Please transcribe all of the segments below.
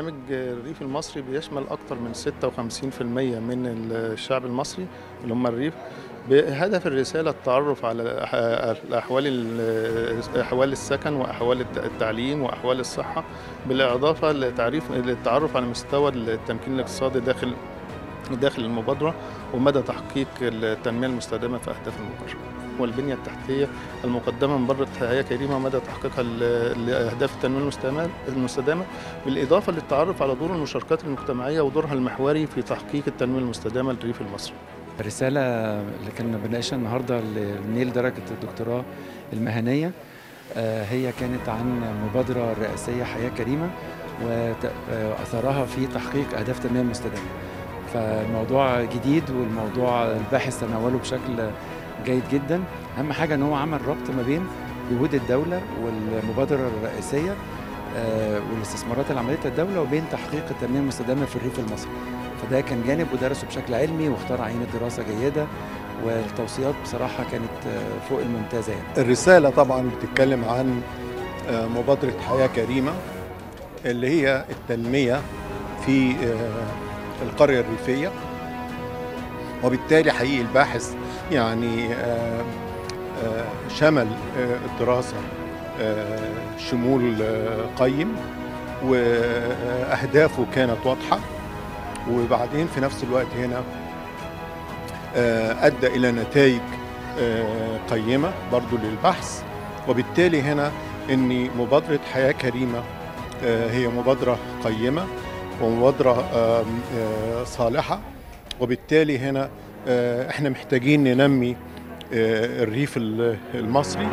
برنامج الريف المصري بيشمل أكثر من 56% من الشعب المصري اللي هم الريف بهدف الرسالة التعرف على أحوال أحوال السكن وأحوال التعليم وأحوال الصحة بالإضافة لتعريف للتعرف على مستوى التمكين الاقتصادي داخل داخل المبادرة ومدى تحقيق التنمية المستدامة في أهداف المبادرة والبنية التحتية المقدمة من بره حياة كريمة مدى تحقيقها لأهداف التنمية المستدامة, المستدامة بالإضافة للتعرف على دور المشاركات المجتمعية ودورها المحوري في تحقيق التنمية المستدامة للريف المصري الرسالة اللي كنا بنناقشها النهارده لنيل درجة الدكتوراه المهنية آه، هي كانت عن مبادرة رئاسية حياة كريمة وأثرها آه، في تحقيق أهداف التنمية المستدامة فالموضوع جديد والموضوع الباحث تناوله بشكل جيد جدا اهم حاجه ان هو عمل ربط ما بين جهود الدوله والمبادره الرئيسيه آه، والاستثمارات اللي عملتها الدوله وبين تحقيق التنميه المستدامه في الريف المصري فده كان جانب ودرسه بشكل علمي واختار عينه دراسه جيده والتوصيات بصراحه كانت آه، فوق الممتازه يعني. الرساله طبعا بتتكلم عن آه، مبادره حياه كريمه اللي هي التنميه في القريه الريفيه وبالتالي حقيقي الباحث يعني آه، آه، شمل الدراسة آه، شمول قيم وأهدافه كانت واضحة وبعدين في نفس الوقت هنا أدى إلى نتائج قيمة برضو للبحث وبالتالي هنا أن مبادرة حياة كريمة هي مبادرة قيمة ومبادرة صالحة وبالتالي هنا آه، احنا محتاجين ننمي آه، الريف المصري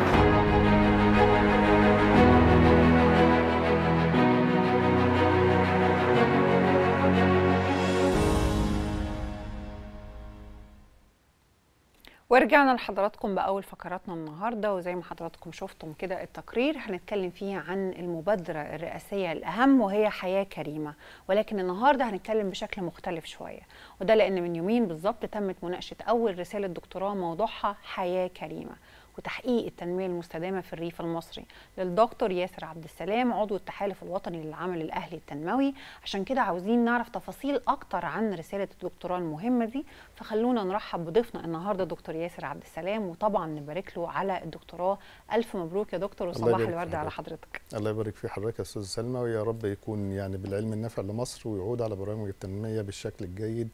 ورجعنا لحضراتكم باول فقراتنا النهارده وزي ما حضراتكم شفتم كده التقرير هنتكلم فيه عن المبادره الرئاسيه الاهم وهي حياه كريمه ولكن النهارده هنتكلم بشكل مختلف شويه وده لان من يومين بالظبط تمت مناقشه اول رساله دكتوراه موضوعها حياه كريمه وتحقيق التنميه المستدامه في الريف المصري للدكتور ياسر عبد السلام عضو التحالف الوطني للعمل الاهلي التنموي عشان كده عاوزين نعرف تفاصيل اكتر عن رساله الدكتوراه المهمه دي فخلونا نرحب بضيفنا النهارده دكتور ياسر عبد السلام وطبعا نبارك له على الدكتوراه الف مبروك يا دكتور وصباح الورد على حضرتك الله يبارك في حضرتك يا استاذ سلمى ويا رب يكون يعني بالعلم النافع لمصر ويعود على برامج التنميه بالشكل الجيد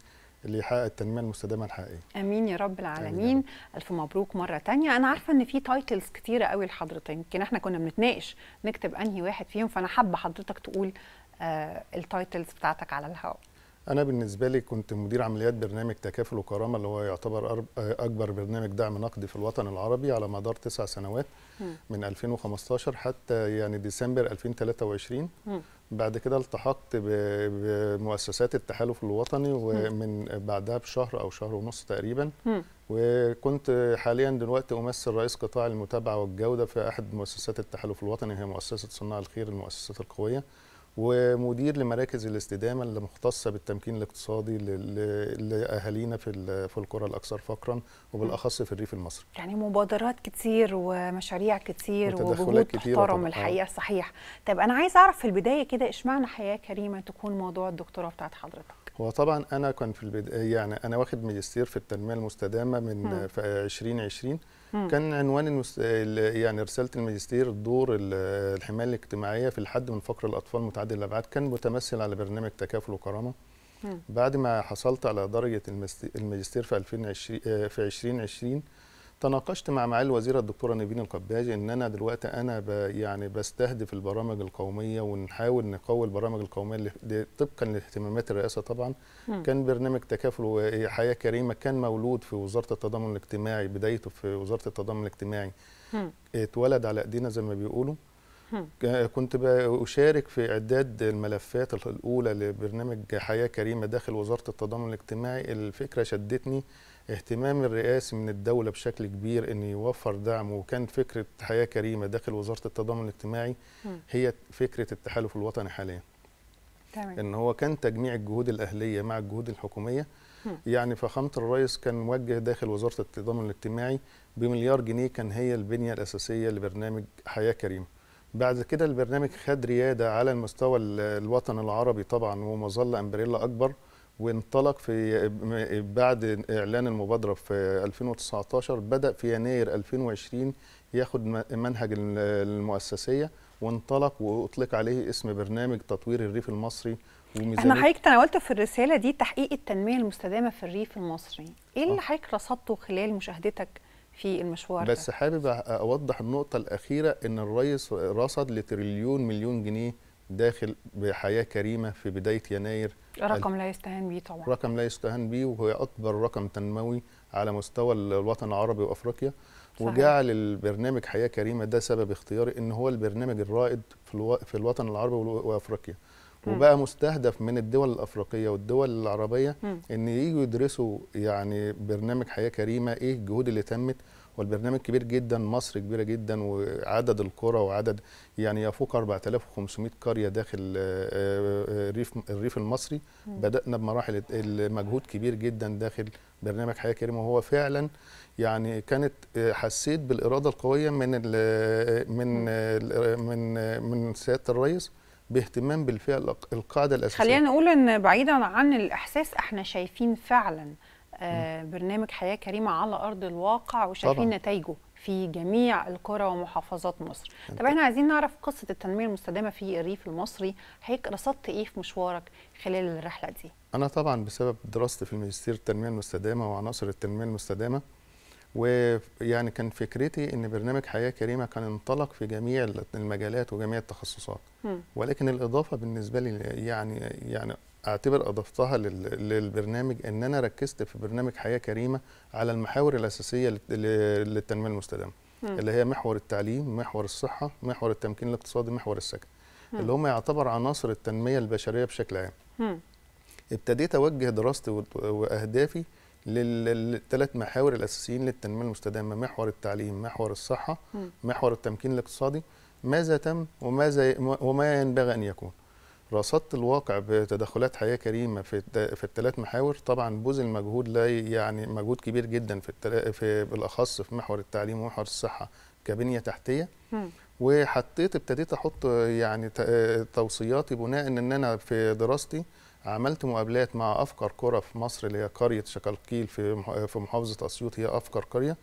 اللي يحقق التنميه المستدامه الحقيقيه. امين يا رب العالمين، الف مبروك مره تانية، انا عارفه ان في تايتلز كتيره قوي لحضرتك، يمكن احنا كنا بنتناقش نكتب انهي واحد فيهم فانا حابه حضرتك تقول آه التايتلز بتاعتك على الهواء. انا بالنسبه لي كنت مدير عمليات برنامج تكافل وكرامه اللي هو يعتبر اكبر برنامج دعم نقدي في الوطن العربي على مدار تسع سنوات من 2015 حتى يعني ديسمبر 2023 بعد كده التحقت بمؤسسات التحالف الوطني ومن بعدها بشهر او شهر ونص تقريبا وكنت حاليا دلوقتي امثل رئيس قطاع المتابعه والجوده في احد مؤسسات التحالف الوطني هي مؤسسه صناع الخير المؤسسات القويه ومدير لمراكز الاستدامه اللي مختصه بالتمكين الاقتصادي لاهالينا في في القرى الاكثر فقرا وبالاخص في الريف المصري. يعني مبادرات كتير ومشاريع كتير وجهود تحترم الحقيقه صحيح. طيب انا عايز اعرف في البدايه كده اشمعنى حياه كريمه تكون موضوع الدكتوراه بتاعت حضرتك؟ هو طبعا انا كان في البدايه يعني انا واخد ماجستير في التنميه المستدامه من في 2020 مم. كان عنوان المس... يعني رساله الماجستير دور الحمايه الاجتماعيه في الحد من فقر الاطفال متعدد الابعاد كان متمثل على برنامج تكافل وكرامه بعد ما حصلت على درجه الماجستير في 2020 في 2020 تناقشت مع معالي الوزيره الدكتوره نيفين القباج ان انا دلوقتي انا ب يعني بستهدف البرامج القوميه ونحاول نقوي البرامج القوميه اللي طبقا لاهتمامات الرئاسه طبعا م. كان برنامج تكافل وحياه كريمه كان مولود في وزاره التضامن الاجتماعي بدايته في وزاره التضامن الاجتماعي م. اتولد على ايدينا زي ما بيقولوا كنت بشارك في إعداد الملفات الأولى لبرنامج حياة كريمة داخل وزارة التضامن الاجتماعي الفكرة شدتني اهتمام الرئاسي من الدولة بشكل كبير أن يوفر دعم وكان فكرة حياة كريمة داخل وزارة التضامن الاجتماعي هي فكرة التحالف الوطني حاليا تمام. ان هو كان تجميع الجهود الاهليه مع الجهود الحكوميه يعني فخامه الرئيس كان موجه داخل وزاره التضامن الاجتماعي بمليار جنيه كان هي البنيه الاساسيه لبرنامج حياه كريمه بعد كده البرنامج خد ريادة على المستوى الوطن العربي طبعا ومظلة أمبريلا أكبر وانطلق في بعد إعلان المبادرة في 2019 بدأ في يناير 2020 ياخد منهج المؤسسية وانطلق وأطلق عليه اسم برنامج تطوير الريف المصري وميزانية احنا حضرتك تناولت في الرسالة دي تحقيق التنمية المستدامة في الريف المصري إيه اللي آه. حضرتك رصدته خلال مشاهدتك في المشوار بس ده. حابب اوضح النقطه الاخيره ان الرئيس رصد لتريليون مليون جنيه داخل بحياه كريمه في بدايه يناير رقم لا يستهان به طبعا رقم لا يستهان به وهو اكبر رقم تنموي على مستوى الوطن العربي وافريقيا صحيح. وجعل البرنامج حياه كريمه ده سبب اختياري ان هو البرنامج الرائد في الوطن العربي وافريقيا وبقى مستهدف من الدول الافريقيه والدول العربيه ان يجوا يدرسوا يعني برنامج حياه كريمه ايه الجهود اللي تمت والبرنامج كبير جدا مصر كبيره جدا وعدد القرى وعدد يعني يفوق 4500 قريه داخل الريف آه، آه، آه، الريف المصري بدانا بمراحل المجهود كبير جدا داخل برنامج حياه كريمه وهو فعلا يعني كانت حسيت بالاراده القويه من من من من سياده الرئيس باهتمام بالفئه القاعده الاساسيه خلينا نقول ان بعيدا عن الاحساس احنا شايفين فعلا آه، برنامج حياه كريمه على ارض الواقع وشايفين طبعا. نتائجه في جميع القرى ومحافظات مصر طب احنا عايزين نعرف قصه التنميه المستدامه في الريف المصري حضرتك رصدت ايه في مشوارك خلال الرحله دي انا طبعا بسبب دراستي في الماجستير التنميه المستدامه وعناصر التنميه المستدامه ويعني كان فكرتي ان برنامج حياه كريمه كان انطلق في جميع المجالات وجميع التخصصات م. ولكن الاضافه بالنسبه لي يعني يعني اعتبر اضفتها للبرنامج ان انا ركزت في برنامج حياه كريمه على المحاور الاساسيه للتنميه المستدامه اللي هي محور التعليم محور الصحه محور التمكين الاقتصادي محور السكن اللي هم يعتبر عناصر التنميه البشريه بشكل عام ابتديت اوجه دراستي واهدافي للثلاث محاور الاساسيين للتنميه المستدامه محور التعليم محور الصحه محور التمكين الاقتصادي ماذا تم وماذا وما ينبغي ان يكون رصدت الواقع بتدخلات حياه كريمه في في الثلاث محاور طبعا بذل مجهود لا يعني مجهود كبير جدا في التل... في بالاخص في محور التعليم ومحور الصحه كبنيه تحتيه م. وحطيت ابتديت احط يعني توصياتي بناء ان انا في دراستي عملت مقابلات مع افقر قرى في مصر اللي هي قريه شكلقيل في في محافظه اسيوط هي افقر قريه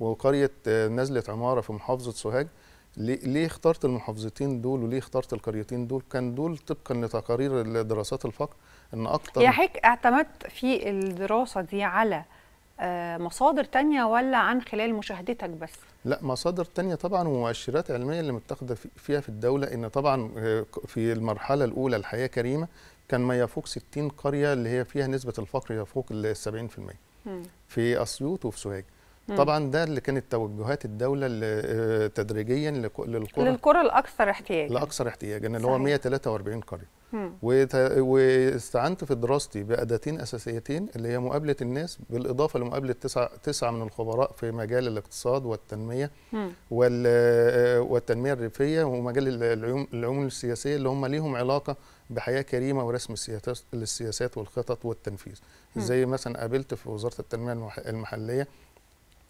وقريه آه، نزله عماره في محافظه سوهاج ليه اخترت المحافظتين دول وليه اخترت القريتين دول كان دول طبقا لتقارير دراسات الفقر ان اكتر يا حضرتك اعتمدت في الدراسه دي على آه، مصادر تانية ولا عن خلال مشاهدتك بس؟ لا مصادر تانية طبعا ومؤشرات علمية اللي متاخدة فيها في الدولة إن طبعا آه، في المرحلة الأولى الحياة كريمة كان ما يفوق 60 قريه اللي هي فيها نسبه الفقر يفوق ال 70% في اسيوط وفي سوهاج طبعا ده اللي كانت توجهات الدوله آه، تدريجيا للقرى للقرى الاكثر احتياجا الاكثر احتياجا اللي هو 143 قريه واستعنت في دراستي باداتين اساسيتين اللي هي مقابله الناس بالاضافه لمقابله تسعه تسعه من الخبراء في مجال الاقتصاد والتنميه آه، والتنميه الريفيه ومجال العلوم السياسيه اللي هم ليهم علاقه بحياه كريمه ورسم السياسات والخطط والتنفيذ زي مثلا قابلت في وزاره التنميه المحليه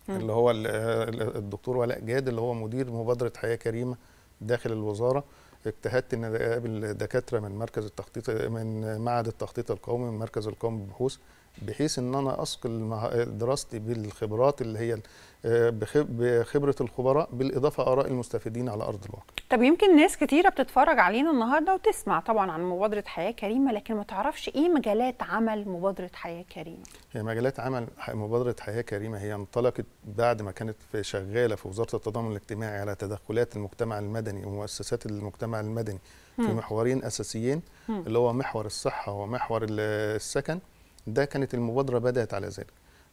اللي هو الدكتور ولاء جاد اللي هو مدير مبادره حياه كريمه داخل الوزاره اجتهدت ان اقابل دكاتره من مركز التخطيط من معهد التخطيط القومي من مركز القومي للبحوث بحيث ان انا اثقل دراستي بالخبرات اللي هي آه، بخبره الخبراء بالاضافه اراء المستفيدين على ارض الواقع. طب يمكن ناس كتيره بتتفرج علينا النهارده وتسمع طبعا عن مبادره حياه كريمه لكن ما تعرفش ايه مجالات عمل مبادره حياه كريمه. هي مجالات عمل مبادره حياه كريمه هي انطلقت بعد ما كانت في شغاله في وزاره التضامن الاجتماعي على تدخلات المجتمع المدني ومؤسسات المجتمع المدني في محورين اساسيين اللي هو محور الصحه ومحور السكن. ده كانت المبادره بدات على ذلك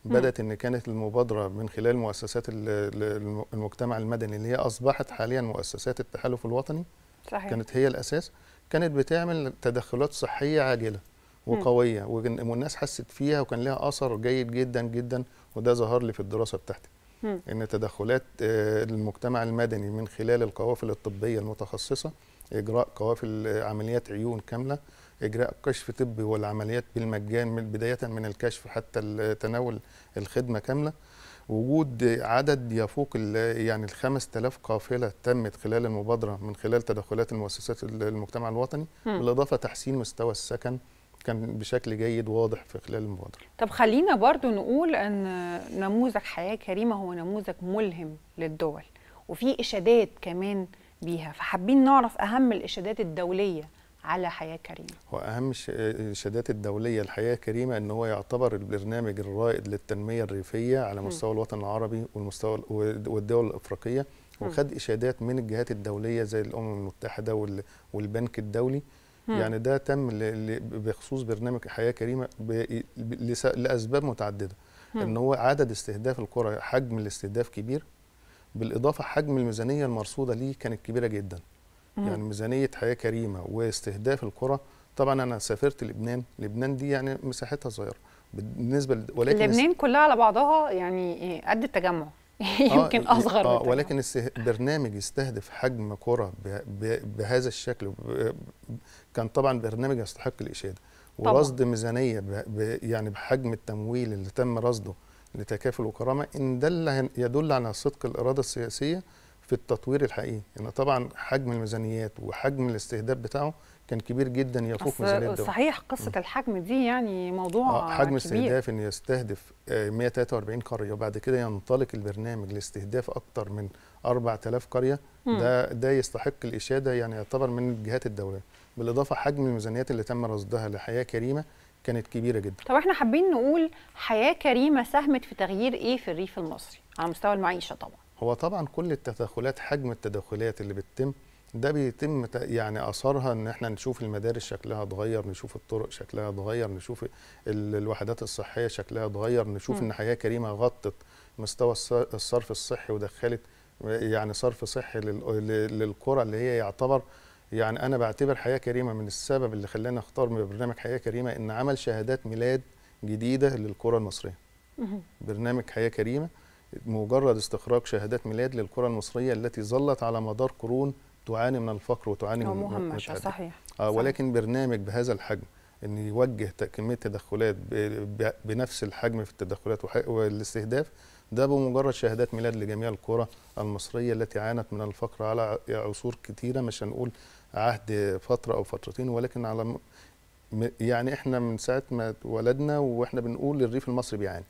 بدات ان كانت المبادره من خلال مؤسسات المجتمع المدني اللي هي اصبحت حاليا مؤسسات التحالف الوطني صحيح. كانت هي الاساس كانت بتعمل تدخلات صحيه عاجله وقويه والناس حست فيها وكان لها اثر جيد جدا جدا وده ظهر لي في الدراسه بتاعتي ان تدخلات آه، المجتمع المدني من خلال القوافل الطبيه المتخصصه اجراء قوافل عمليات عيون كامله اجراء كشف طبي والعمليات بالمجان من بدايه من الكشف حتى تناول الخدمه كامله وجود عدد يفوق يعني ال 5000 قافله تمت خلال المبادره من خلال تدخلات المؤسسات المجتمع الوطني بالاضافه تحسين مستوى السكن كان بشكل جيد واضح في خلال المبادره. طب خلينا برضو نقول ان نموذج حياه كريمه هو نموذج ملهم للدول وفي اشادات كمان بيها فحابين نعرف اهم الاشادات الدوليه على حياه كريمه. واهم الشهادات الدوليه لحياه كريمه ان هو يعتبر البرنامج الرائد للتنميه الريفيه على مستوى م. الوطن العربي والمستوى والدول الافريقيه وخد اشادات من الجهات الدوليه زي الامم المتحده والبنك الدولي م. يعني ده تم بخصوص برنامج حياه كريمه لاسباب متعدده م. ان هو عدد استهداف القرى حجم الاستهداف كبير بالاضافه حجم الميزانيه المرصوده ليه كانت كبيره جدا يعني ميزانيه حياه كريمه واستهداف القرى طبعا انا سافرت لبنان لبنان دي يعني مساحتها صغيره بالنسبه ل... ولكن لبنان كلها على بعضها يعني قد التجمع يمكن آه اصغر آه ولكن برنامج يستهدف حجم قرى ب... ب... بهذا الشكل كان طبعا برنامج يستحق الاشاده ورصد ميزانيه ب... ب... يعني بحجم التمويل اللي تم رصده لتكافل وكرامه ان دل يدل على صدق الاراده السياسيه في التطوير الحقيقي يعني طبعا حجم الميزانيات وحجم الاستهداف بتاعه كان كبير جدا يفوق ميزانيه الدوله صحيح قصه م. الحجم دي يعني موضوع آه حجم كبير. استهداف ان يستهدف 143 آه، قريه وبعد كده ينطلق البرنامج لاستهداف اكثر من 4000 قريه م. ده ده يستحق الاشاده يعني يعتبر من الجهات الدوليه بالاضافه حجم الميزانيات اللي تم رصدها لحياه كريمه كانت كبيره جدا طب احنا حابين نقول حياه كريمه ساهمت في تغيير ايه في الريف المصري على مستوى المعيشه طبعا هو طبعا كل التدخلات حجم التدخلات اللي بتتم ده بيتم يعني اثرها ان احنا نشوف المدارس شكلها اتغير نشوف الطرق شكلها اتغير نشوف الوحدات الصحيه شكلها اتغير نشوف م. ان حياه كريمه غطت مستوى الصرف الصحي ودخلت يعني صرف صحي للقرى اللي هي يعتبر يعني انا بعتبر حياه كريمه من السبب اللي خلاني اختار من برنامج حياه كريمه ان عمل شهادات ميلاد جديده للقرى المصريه برنامج حياه كريمه مجرد استخراج شهادات ميلاد للكرة المصرية التي ظلت على مدار قرون تعاني من الفقر وتعاني من مهمشة صحيح. آه، صحيح ولكن برنامج بهذا الحجم ان يوجه كميه تدخلات بنفس الحجم في التدخلات والاستهداف ده بمجرد شهادات ميلاد لجميع الكرة المصريه التي عانت من الفقر على عصور كتيره مش هنقول عهد فتره او فترتين ولكن على يعني احنا من ساعه ما اتولدنا واحنا بنقول الريف المصري بيعاني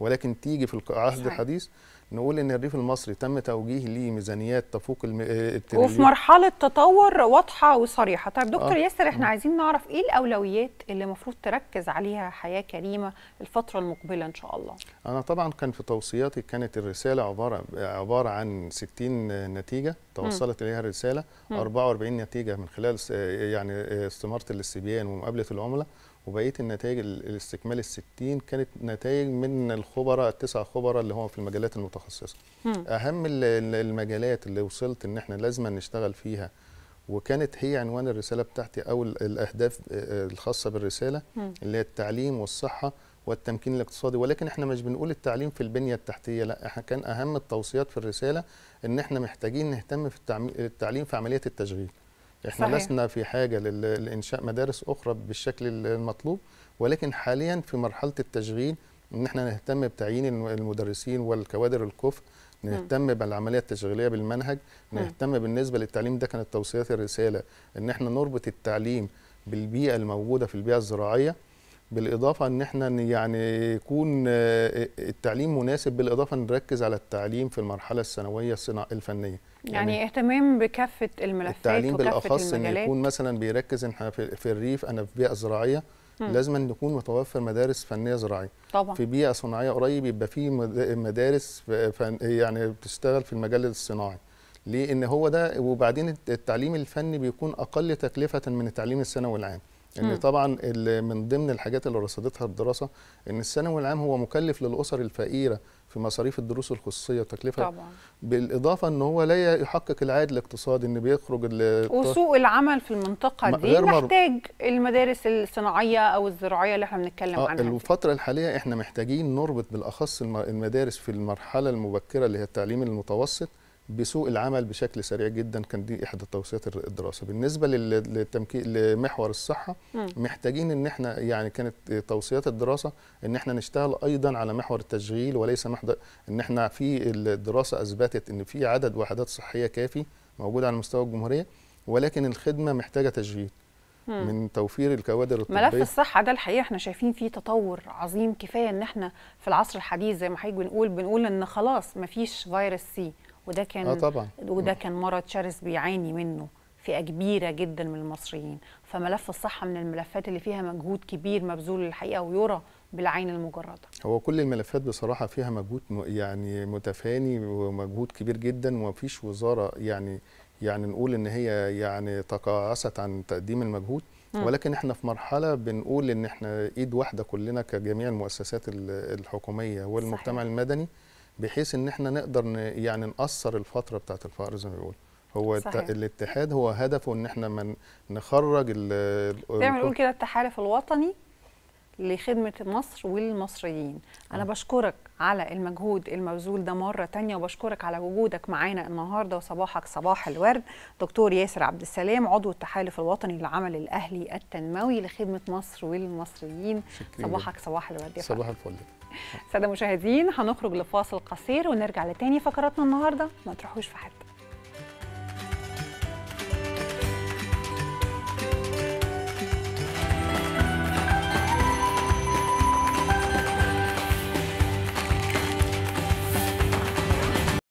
ولكن تيجي في العهد الحديث نقول ان الريف المصري تم توجيه ليه ميزانيات تفوق آه، التريليون وفي مرحله تطور واضحه وصريحه طيب دكتور آه. ياسر احنا آه. عايزين نعرف ايه الاولويات اللي المفروض تركز عليها حياه كريمه الفتره المقبله ان شاء الله انا طبعا كان في توصياتي كانت الرساله عباره عباره عن 60 نتيجه توصلت اليها الرساله 44 نتيجه من خلال يعني استماره الاستبيان ومقابله العملاء وبقيه النتائج الاستكمال ال كانت نتائج من الخبراء التسع خبراء اللي هم في المجالات المتخصصه مم. اهم المجالات اللي وصلت ان احنا لازم نشتغل فيها وكانت هي عنوان الرساله بتاعتي او الاهداف آه، آه، الخاصه بالرساله مم. اللي هي التعليم والصحه والتمكين الاقتصادي ولكن احنا مش بنقول التعليم في البنيه التحتيه لا احنا كان اهم التوصيات في الرساله ان احنا محتاجين نهتم في التعليم في عمليه التشغيل احنا صحيح. لسنا في حاجه لانشاء مدارس اخرى بالشكل المطلوب ولكن حاليا في مرحله التشغيل ان احنا نهتم بتعيين المدرسين والكوادر الكف نهتم بالعمليه التشغيليه بالمنهج نهتم بالنسبه للتعليم ده كانت توصيات الرساله ان احنا نربط التعليم بالبيئه الموجوده في البيئه الزراعيه بالاضافه ان احنا يعني يكون آه، التعليم مناسب بالاضافه نركز على التعليم في المرحله الثانويه الفنيه يعني, يعني اهتمام بكافه الملفات التعليم بالاخص ان يكون مثلا بيركز ان في الريف انا في بيئه زراعيه لازم أن يكون متوفر مدارس فنيه زراعيه طبعا في بيئه صناعيه قريب يبقى في مدارس فن يعني بتشتغل في المجال الصناعي ليه ان هو ده وبعدين التعليم الفني بيكون اقل تكلفه من التعليم الثانوي العام ان طبعا من ضمن الحاجات اللي رصدتها الدراسه ان الثانوي العام هو مكلف للاسر الفقيره في مصاريف الدروس الخصوصيه وتكلفه طبعا بالاضافه ان هو لا يحقق العائد الاقتصادي ان بيخرج وسوق العمل في المنطقه دي غير محتاج المدارس الصناعيه او الزراعيه اللي احنا بنتكلم آه عنها الفتره الحاليه احنا محتاجين نربط بالاخص المدارس في المرحله المبكره اللي هي التعليم المتوسط بسوق العمل بشكل سريع جدا كان دي احدى توصيات الدراسه بالنسبه للتمكين لمحور الصحه محتاجين ان احنا يعني كانت توصيات الدراسه ان احنا نشتغل ايضا على محور التشغيل وليس محور ان احنا في الدراسه اثبتت ان في عدد وحدات صحيه كافي موجود على مستوى الجمهوريه ولكن الخدمه محتاجه تشغيل من توفير الكوادر الطبيه ملف الصحه ده الحقيقه احنا شايفين فيه تطور عظيم كفايه ان احنا في العصر الحديث زي ما حضرتك بنقول بنقول ان خلاص مفيش فيروس سي وده كان آه طبعا. وده آه. كان مرض شرس بيعاني منه فئه كبيره جدا من المصريين فملف الصحه من الملفات اللي فيها مجهود كبير مبذول الحقيقه ويرى بالعين المجرده هو كل الملفات بصراحه فيها مجهود يعني متفاني ومجهود كبير جدا ومفيش وزاره يعني يعني نقول ان هي يعني تقاعست عن تقديم المجهود ولكن احنا في مرحله بنقول ان احنا ايد واحده كلنا كجميع المؤسسات الحكوميه والمجتمع صحيح. المدني بحيث ان احنا نقدر يعني نقصر الفتره بتاعت الفقر زي ما بيقول هو صحيح. الاتحاد هو هدفه ان احنا من نخرج ال نعمل بنقول كده التحالف الوطني لخدمة مصر والمصريين أنا بشكرك على المجهود المبذول ده مرة تانية وبشكرك على وجودك معانا النهاردة وصباحك صباح الورد دكتور ياسر عبد السلام عضو التحالف الوطني للعمل الأهلي التنموي لخدمة مصر والمصريين شكرية. صباحك صباح الورد يا صباح الفل ساده مشاهدين هنخرج لفاصل قصير ونرجع لتاني فقراتنا النهارده ما تروحوش في حد